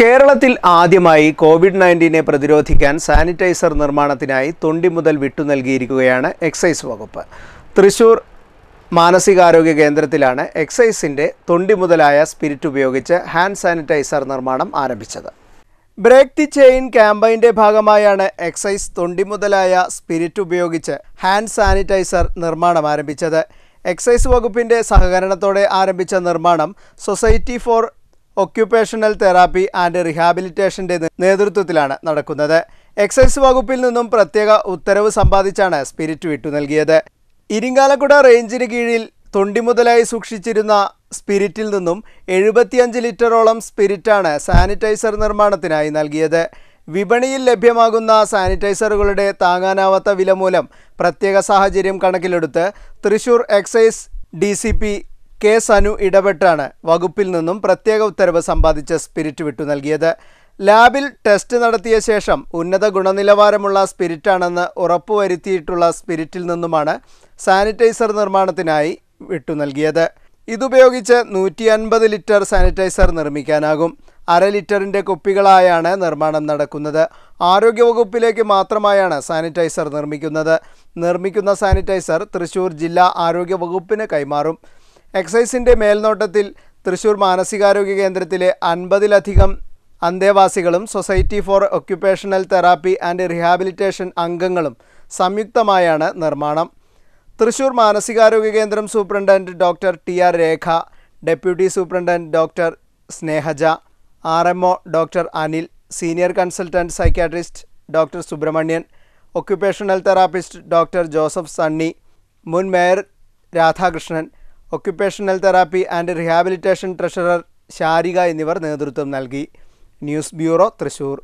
കേരളത്തിൽ ആദ്യമായി കോവിഡ് നയൻറ്റീനെ പ്രതിരോധിക്കാൻ സാനിറ്റൈസർ നിർമ്മാണത്തിനായി തൊണ്ടി മുതൽ വിട്ടു നൽകിയിരിക്കുകയാണ് എക്സൈസ് വകുപ്പ് തൃശൂർ മാനസികാരോഗ്യ കേന്ദ്രത്തിലാണ് എക്സൈസിൻ്റെ തൊണ്ടി മുതലായ സ്പിരിറ്റ് ഉപയോഗിച്ച് ഹാൻഡ് സാനിറ്റൈസർ നിർമ്മാണം ആരംഭിച്ചത് ബ്രേക്ക് ദി ചെയിൻ ക്യാമ്പയിൻ്റെ ഭാഗമായാണ് എക്സൈസ് തൊണ്ടി മുതലായ സ്പിരിറ്റ് ഉപയോഗിച്ച് ഹാൻഡ് സാനിറ്റൈസർ നിർമ്മാണം ആരംഭിച്ചത് എക്സൈസ് വകുപ്പിൻ്റെ സഹകരണത്തോടെ ആരംഭിച്ച നിർമ്മാണം society for occupational therapy and റിഹാബിലിറ്റേഷൻ്റെ നേതൃത്വത്തിലാണ് നടക്കുന്നത് എക്സൈസ് വകുപ്പിൽ നിന്നും പ്രത്യേക ഉത്തരവ് സമ്പാദിച്ചാണ് സ്പിരിറ്റ് വിട്ടു നൽകിയത് ഇരിങ്ങാലക്കുട റേഞ്ചിന് കീഴിൽ മുതലായി സൂക്ഷിച്ചിരുന്ന സ്പിരിറ്റിൽ നിന്നും എഴുപത്തിയഞ്ച് ലിറ്ററോളം സ്പിരിറ്റാണ് സാനിറ്റൈസർ നിർമ്മാണത്തിനായി നൽകിയത് വിപണിയിൽ ലഭ്യമാകുന്ന സാനിറ്റൈസറുകളുടെ താങ്ങാനാവാത്ത വില മൂലം പ്രത്യേക സാഹചര്യം കണക്കിലെടുത്ത് Thrissur excise D K Sanu ഇടപെട്ടാണ് വകുപ്പിൽ നിന്നും പ്രത്യേക ഉത്തരവ് സമ്പാദിച്ച സ്പിരിറ്റ് വിട്ടു നൽകിയത് ലാബിൽ ടെസ്റ്റ് നടത്തിയ ശേഷം ഉന്നത ഗുണനിലവാരമുള്ള സ്പിരിറ്റാണെന്ന് ഉറപ്പുവരുത്തിയിട്ടുള്ള സ്പിരിറ്റിൽ നിന്നുമാണ് സാനിറ്റൈസർ നിർമ്മാണത്തിനായി വിട്ടു നൽകിയത് ഇതുപയോഗിച്ച് നൂറ്റി അൻപത് ലിറ്റർ സാനിറ്റൈസർ നിർമ്മിക്കാനാകും അര ലിറ്ററിൻ്റെ കുപ്പികളായാണ് നിർമ്മാണം നടക്കുന്നത് ആരോഗ്യവകുപ്പിലേക്ക് മാത്രമായാണ് സാനിറ്റൈസർ നിർമ്മിക്കുന്നത് നിർമ്മിക്കുന്ന സാനിറ്റൈസർ തൃശൂർ ജില്ലാ ആരോഗ്യവകുപ്പിന് കൈമാറും എക്സൈസിൻ്റെ മേൽനോട്ടത്തിൽ തൃശൂർ മാനസികാരോഗ്യ കേന്ദ്രത്തിലെ അൻപതിലധികം അന്തേവാസികളും society for occupational therapy and rehabilitation അംഗങ്ങളും സംയുക്തമായാണ് നിർമ്മാണം തൃശൂർ മാനസികാരോഗ്യ കേന്ദ്രം superintendent doctor T R Rekha deputy superintendent doctor Snehaja R M O doctor Anil senior consultant psychiatrist doctor Subrahmanyan occupational therapist doctor Joseph Sunny മുൻ mayor Radhakrishnan occupational therapy and rehabilitation treasurer Sarika എന്നിവർ നേതൃത്വം നൽകി news bureau Thrissur